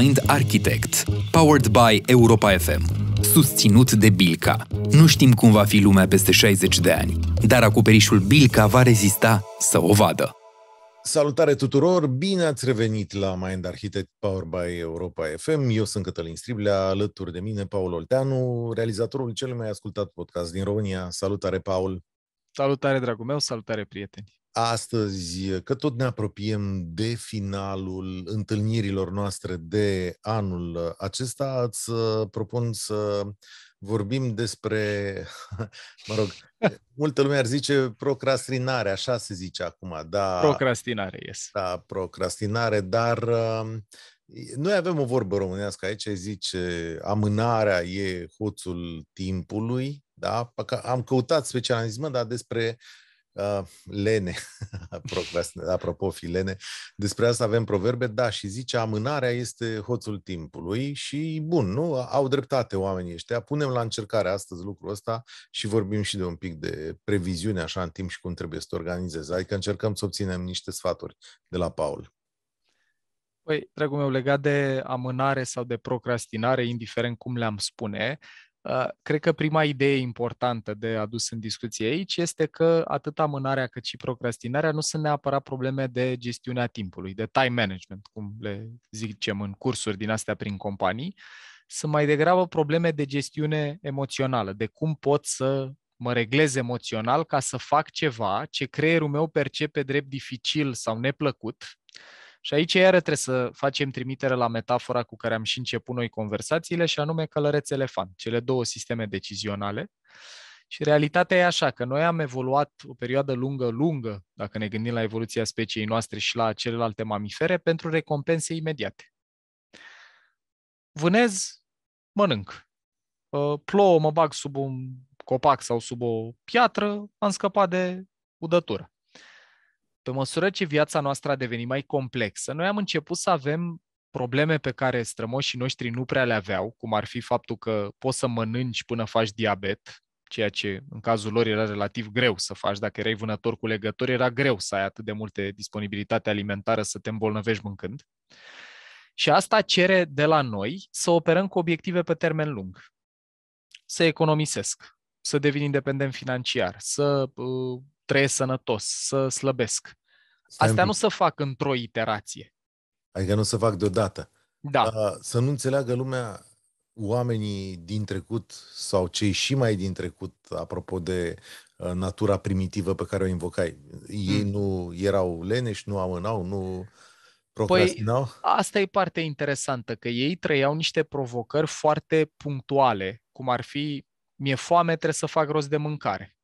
Mind Architect, powered by Europa FM, susținut de Bilca. Nu știm cum va fi lumea peste 60 de ani, dar acoperișul Bilca va rezista să o vadă. Salutare tuturor! Bine ați revenit la Mind Architect Power by Europa FM. Eu sunt Cătălin Striblea, alături de mine Paul Olteanu, realizatorul cel mai ascultat podcast din România. Salutare, Paul! Salutare, dragul meu! Salutare, prieteni! astăzi, că tot ne apropiem de finalul întâlnirilor noastre de anul acesta, îți uh, propun să vorbim despre, mă rog, multă lume ar zice procrastinare, așa se zice acum, da. Procrastinare, yes. Da, procrastinare, dar um, noi avem o vorbă românească aici, zice amânarea e hoțul timpului, da? Am căutat specialismă, dar despre Uh, lene, apropo filene, despre asta avem proverbe, da, și zice amânarea este hoțul timpului și bun, nu? Au dreptate oamenii ăștia, punem la încercare astăzi lucrul ăsta și vorbim și de un pic de previziune așa în timp și cum trebuie să te organizezi, adică încercăm să obținem niște sfaturi de la Paul. Păi, dragul meu, legat de amânare sau de procrastinare, indiferent cum le-am spune, Uh, cred că prima idee importantă de adus în discuție aici este că atât amânarea cât și procrastinarea nu sunt neapărat probleme de gestiunea timpului, de time management, cum le zicem în cursuri din astea prin companii, sunt mai degrabă probleme de gestiune emoțională, de cum pot să mă reglez emoțional ca să fac ceva ce creierul meu percepe drept dificil sau neplăcut, și aici iară trebuie să facem trimitere la metafora cu care am și început noi conversațiile și anume călăreț-elefant, cele două sisteme decizionale. Și realitatea e așa, că noi am evoluat o perioadă lungă, lungă, dacă ne gândim la evoluția speciei noastre și la celelalte mamifere, pentru recompense imediate. Vânez, mănânc. Ă, plouă, mă bag sub un copac sau sub o piatră, am scăpat de udătură. Pe măsură ce viața noastră a devenit mai complexă, noi am început să avem probleme pe care strămoșii noștri nu prea le aveau, cum ar fi faptul că poți să mănânci până faci diabet, ceea ce în cazul lor era relativ greu să faci. Dacă erai vânător cu legători, era greu să ai atât de multe disponibilitate alimentară să te îmbolnăvești mâncând. Și asta cere de la noi să operăm cu obiective pe termen lung. Să economisesc, să devin independent financiar, să uh, trăiesc sănătos, să slăbesc. Stai Astea nu se fac într-o iterație. Adică nu se fac deodată. Da. Uh, să nu înțeleagă lumea oamenii din trecut sau cei și mai din trecut, apropo de uh, natura primitivă pe care o invocai. Ei mm. nu erau leneși, nu amânau, nu procrastinau? Păi, asta e partea interesantă, că ei trăiau niște provocări foarte punctuale, cum ar fi, mi-e foame, trebuie să fac rost de mâncare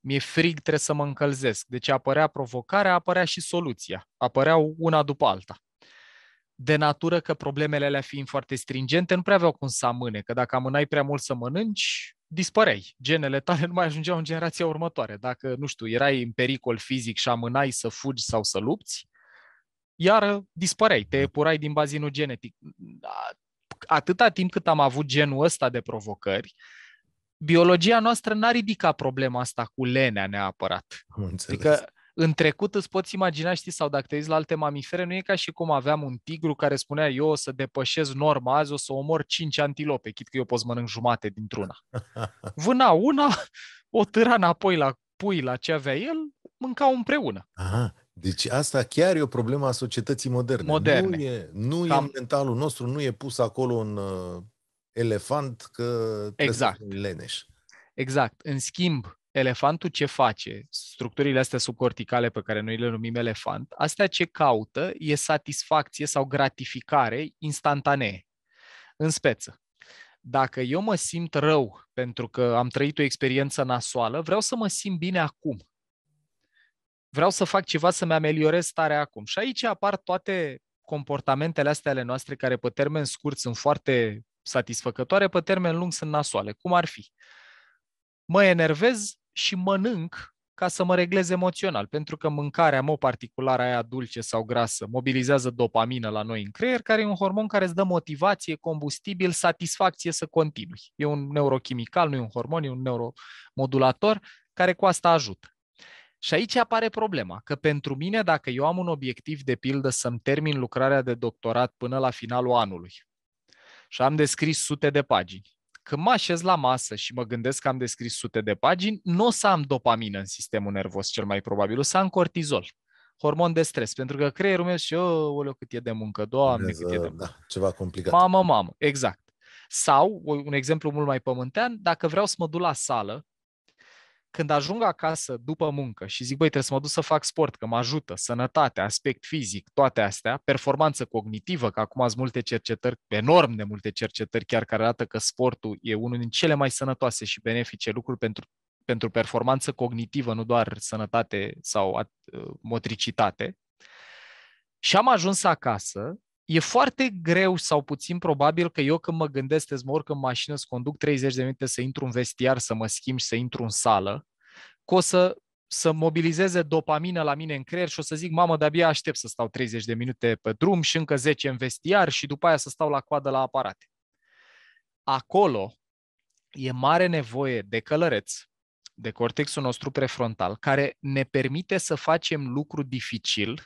mi-e frig, trebuie să mă încălzesc. Deci apărea provocarea, apărea și soluția. Apăreau una după alta. De natură că problemele alea fiind foarte stringente, nu prea aveau cum să amâne, că dacă amânai prea mult să mănânci, dispăreai. Genele tale nu mai ajungeau în generația următoare. Dacă, nu știu, erai în pericol fizic și amânai să fugi sau să lupți, iar dispăreai, te epurai din bazinul genetic. Atâta timp cât am avut genul ăsta de provocări, biologia noastră n-a ridicat problema asta cu lenea neapărat. Adică în trecut îți poți imagina, știi, sau dacă te uiți la alte mamifere, nu e ca și cum aveam un tigru care spunea eu o să depășesc norma azi, o să omor cinci antilope, chit că eu pot să mănânc jumate dintr-una. Vâna una, o târa înapoi la pui, la ce avea el, mâncau împreună. Aha. Deci asta chiar e o problemă a societății moderne. Moderne. Nu e, nu Cam... e mentalul nostru, nu e pus acolo în uh, elefant că exact. să leneș. Exact. În schimb, elefantul ce face? Structurile astea subcorticale pe care noi le numim elefant, astea ce caută e satisfacție sau gratificare instantanee, în speță. Dacă eu mă simt rău pentru că am trăit o experiență nasoală, vreau să mă simt bine acum. Vreau să fac ceva să-mi ameliorez starea acum. Și aici apar toate comportamentele astea ale noastre care pe termen scurt sunt foarte satisfăcătoare, pe termen lung sunt nasoale. Cum ar fi? Mă enervez și mănânc ca să mă reglez emoțional, pentru că mâncarea, mă particulară aia dulce sau grasă, mobilizează dopamină la noi în creier, care e un hormon care îți dă motivație, combustibil, satisfacție să continui. E un neurochimical, nu e un hormon, e un neuromodulator care cu asta ajută. Și aici apare problema, că pentru mine, dacă eu am un obiectiv de pildă să-mi termin lucrarea de doctorat până la finalul anului, și am descris sute de pagini. Când mă așez la masă și mă gândesc că am descris sute de pagini, nu o să am dopamină în sistemul nervos cel mai probabil, o să am cortizol, hormon de stres, pentru că creierul meu și eu, ă, oleu, cât e de muncă, doamne, Dumnezeu, cât e de muncă. Da, ceva complicat. Mamă, mamă, exact. Sau, un exemplu mult mai pământean, dacă vreau să mă duc la sală când ajung acasă după muncă și zic, băi, trebuie să mă duc să fac sport, că mă ajută, sănătate, aspect fizic, toate astea, performanță cognitivă, că acum sunt multe cercetări, enorm de multe cercetări chiar care arată că sportul e unul din cele mai sănătoase și benefice lucruri pentru, pentru performanță cognitivă, nu doar sănătate sau uh, motricitate. Și am ajuns acasă E foarte greu sau puțin probabil că eu când mă gândesc, te mă în mașină, să conduc 30 de minute să intru în vestiar, să mă schimb și să intru în sală, că o să, să mobilizeze dopamină la mine în creier și o să zic, mamă, de-abia aștept să stau 30 de minute pe drum și încă 10 în vestiar și după aia să stau la coadă la aparate. Acolo e mare nevoie de călăreț, de cortexul nostru prefrontal, care ne permite să facem lucru dificil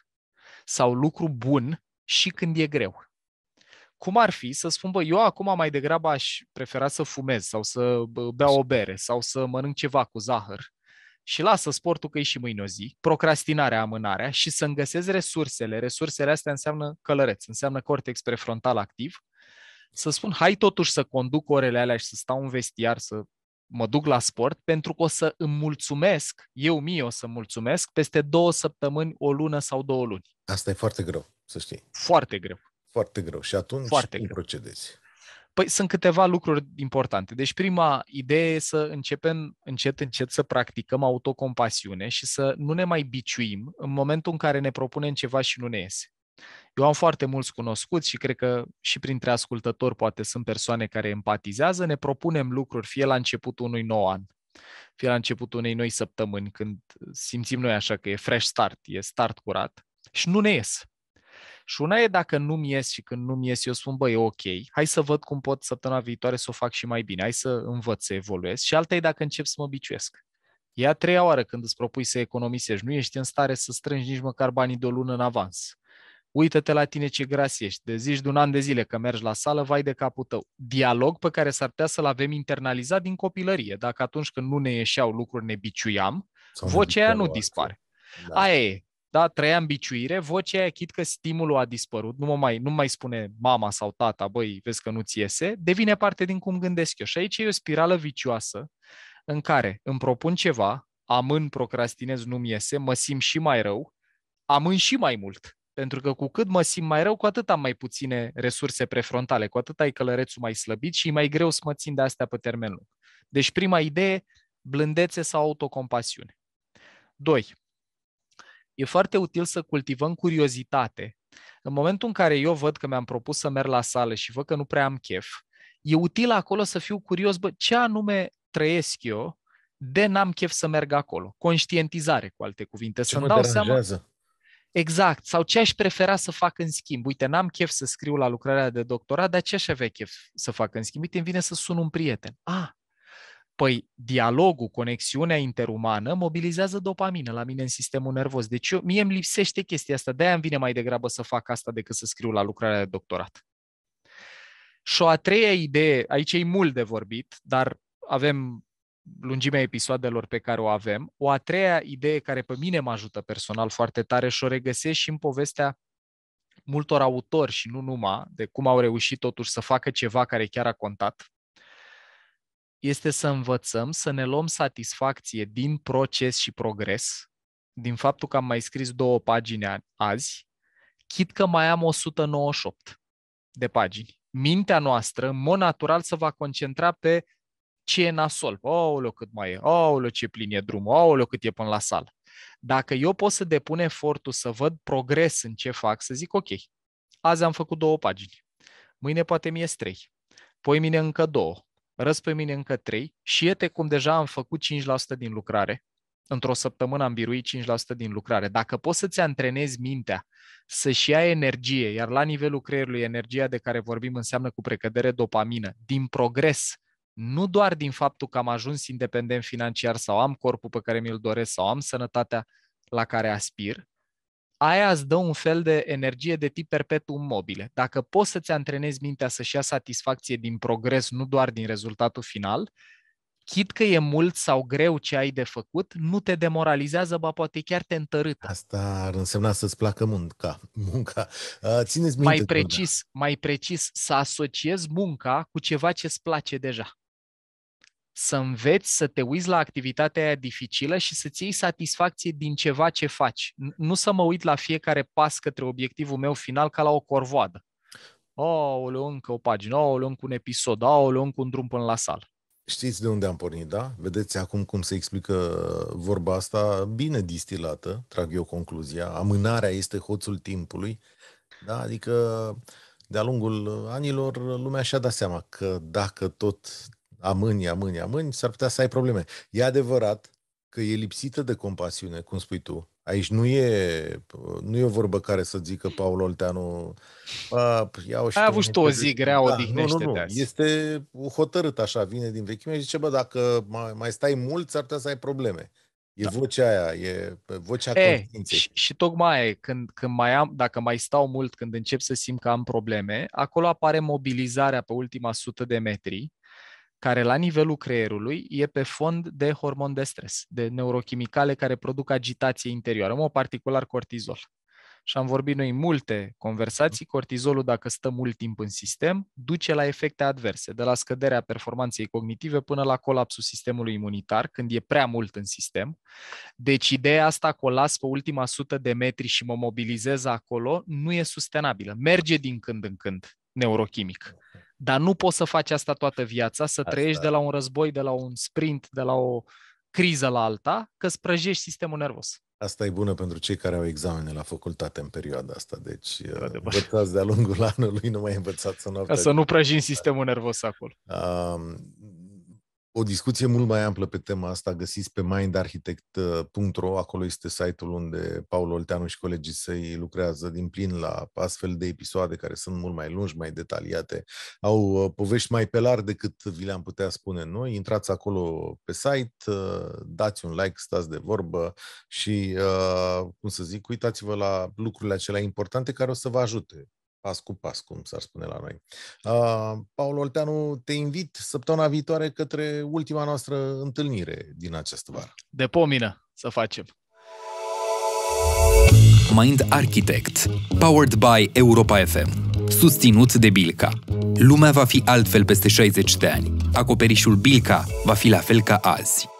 sau lucru bun și când e greu. Cum ar fi să spun, bă, eu acum mai degrabă aș prefera să fumez sau să bea o bere sau să mănânc ceva cu zahăr și lasă sportul că e și mâine o zi, procrastinarea, amânarea și să-mi găsesc resursele. Resursele astea înseamnă călăreț, înseamnă cortex prefrontal activ. Să spun, hai totuși să conduc orele alea și să stau în vestiar, să mă duc la sport pentru că o să îmi mulțumesc, eu mie o să mulțumesc, peste două săptămâni, o lună sau două luni. Asta e foarte greu, să știi. Foarte greu. Foarte greu. Și atunci foarte cum greu. procedezi? Păi sunt câteva lucruri importante. Deci prima idee e să începem încet, încet să practicăm autocompasiune și să nu ne mai biciuim în momentul în care ne propunem ceva și nu ne iese. Eu am foarte mulți cunoscuți și cred că și printre ascultători poate sunt persoane care empatizează, ne propunem lucruri fie la începutul unui nou an, fie la începutul unei noi săptămâni, când simțim noi așa că e fresh start, e start curat și nu ne ies. Și una e dacă nu-mi ies și când nu-mi ies, eu spun, băi, e ok, hai să văd cum pot săptămâna viitoare să o fac și mai bine, hai să învăț să evoluez. Și alta e dacă încep să mă obiciuiesc. E a treia oară când îți propui să economisești, nu ești în stare să strângi nici măcar banii de o lună în avans uită-te la tine ce gras ești, de zici de un an de zile că mergi la sală, vai de capul tău. Dialog pe care s-ar putea să-l avem internalizat din copilărie, dacă atunci când nu ne ieșeau lucruri ne biciuiam, Sau vocea aia nu dispare. Da. Aia e, da, trăiam biciuire, vocea aia, chit că stimulul a dispărut, nu mă mai, nu mai spune mama sau tata, băi, vezi că nu-ți iese, devine parte din cum gândesc eu. Și aici e o spirală vicioasă în care îmi propun ceva, amân, procrastinez, nu-mi iese, mă simt și mai rău, amân și mai mult. Pentru că cu cât mă simt mai rău, cu atât am mai puține resurse prefrontale, cu atât ai călărețul mai slăbit și e mai greu să mă țin de astea pe termen lung. Deci prima idee, blândețe sau autocompasiune. 2. E foarte util să cultivăm curiozitate. În momentul în care eu văd că mi-am propus să merg la sală și văd că nu prea am chef, e util acolo să fiu curios, bă, ce anume trăiesc eu de n-am chef să merg acolo. Conștientizare, cu alte cuvinte. Ce să-mi dau deranjează? seama Exact. Sau ce aș prefera să fac în schimb? Uite, n-am chef să scriu la lucrarea de doctorat, dar ce aș avea chef să fac în schimb? Uite, îmi vine să sun un prieten. Ah, Păi, dialogul, conexiunea interumană mobilizează dopamină la mine în sistemul nervos. Deci eu, mie îmi lipsește chestia asta, de-aia îmi vine mai degrabă să fac asta decât să scriu la lucrarea de doctorat. Și o a treia idee, aici e mult de vorbit, dar avem lungimea episoadelor pe care o avem. O a treia idee care pe mine mă ajută personal foarte tare și o regăsesc și în povestea multor autori și nu numai, de cum au reușit totuși să facă ceva care chiar a contat, este să învățăm să ne luăm satisfacție din proces și progres, din faptul că am mai scris două pagini azi, chit că mai am 198 de pagini. Mintea noastră, în mod natural, să va concentra pe ce e nasol, aoleu cât mai e, aoleu ce plin e drumul, aoleu cât e până la sală. Dacă eu pot să depun efortul să văd progres în ce fac, să zic ok, azi am făcut două pagini, mâine poate mi ies trei, poi mine încă două, răs pe mine încă trei și iete cum deja am făcut 5% din lucrare, într-o săptămână am biruit 5% din lucrare. Dacă poți să-ți antrenezi mintea să-și ia energie, iar la nivelul creierului energia de care vorbim înseamnă cu precădere dopamină, din progres, nu doar din faptul că am ajuns independent financiar sau am corpul pe care mi-l doresc sau am sănătatea la care aspir, aia îți dă un fel de energie de tip perpetuum mobile. Dacă poți să-ți antrenezi mintea să-și ia satisfacție din progres, nu doar din rezultatul final, chit că e mult sau greu ce ai de făcut, nu te demoralizează, ba poate chiar te întărât. Asta ar însemna să-ți placă munca. munca. Țineți minte. Mai precis, mai precis, să asociezi munca cu ceva ce-ți place deja să înveți să te uiți la activitatea aia dificilă și să-ți iei satisfacție din ceva ce faci. Nu să mă uit la fiecare pas către obiectivul meu final ca la o corvoadă. O, o încă o pagină, o încă un episod, o încă un drum până la sală. Știți de unde am pornit, da? Vedeți acum cum se explică vorba asta bine distilată, trag eu concluzia. Amânarea este hoțul timpului. Da? Adică de-a lungul anilor lumea și-a dat seama că dacă tot amâni, amâni, amâni, s-ar putea să ai probleme. E adevărat că e lipsită de compasiune, cum spui tu. Aici nu e, nu e o vorbă care să zică Paul Olteanu a, iau și Ai avut și o zi grea, da, odihnește nu, nu, nu. Este hotărât așa, vine din vechime și zice, bă, dacă mai, mai stai mult, s-ar putea să ai probleme. E da. vocea aia, e vocea e, conștiinței. Și, și tocmai când, când mai am, dacă mai stau mult, când încep să simt că am probleme, acolo apare mobilizarea pe ultima sută de metri care la nivelul creierului e pe fond de hormon de stres, de neurochimicale care produc agitație interioară, o particular cortizol. Și am vorbit noi multe conversații, cortizolul dacă stă mult timp în sistem, duce la efecte adverse, de la scăderea performanței cognitive până la colapsul sistemului imunitar, când e prea mult în sistem. Deci ideea asta că o las pe ultima sută de metri și mă mobilizez acolo nu e sustenabilă. Merge din când în când neurochimic dar nu poți să faci asta toată viața, să asta. trăiești de la un război, de la un sprint, de la o criză la alta, că îți prăjești sistemul nervos. Asta e bună pentru cei care au examene la facultate în perioada asta, deci uh, de învățați de-a lungul anului, nu mai învățați în Ca Să nu prăjim sistemul nervos acolo. Uh, o discuție mult mai amplă pe tema asta găsiți pe mindarchitect.ro, acolo este site-ul unde Paul Olteanu și colegii săi lucrează din plin la astfel de episoade care sunt mult mai lungi, mai detaliate, au uh, povești mai pe larg decât vi le-am putea spune noi. Intrați acolo pe site, uh, dați un like, stați de vorbă și, uh, cum să zic, uitați-vă la lucrurile acelea importante care o să vă ajute pas cu pas, cum s-ar spune la noi. Uh, Paul Olteanu, te invit săptămâna viitoare către ultima noastră întâlnire din această vară. De pomină să facem! Mind Architect, powered by Europa FM, susținut de Bilca. Lumea va fi altfel peste 60 de ani. Acoperișul Bilca va fi la fel ca azi.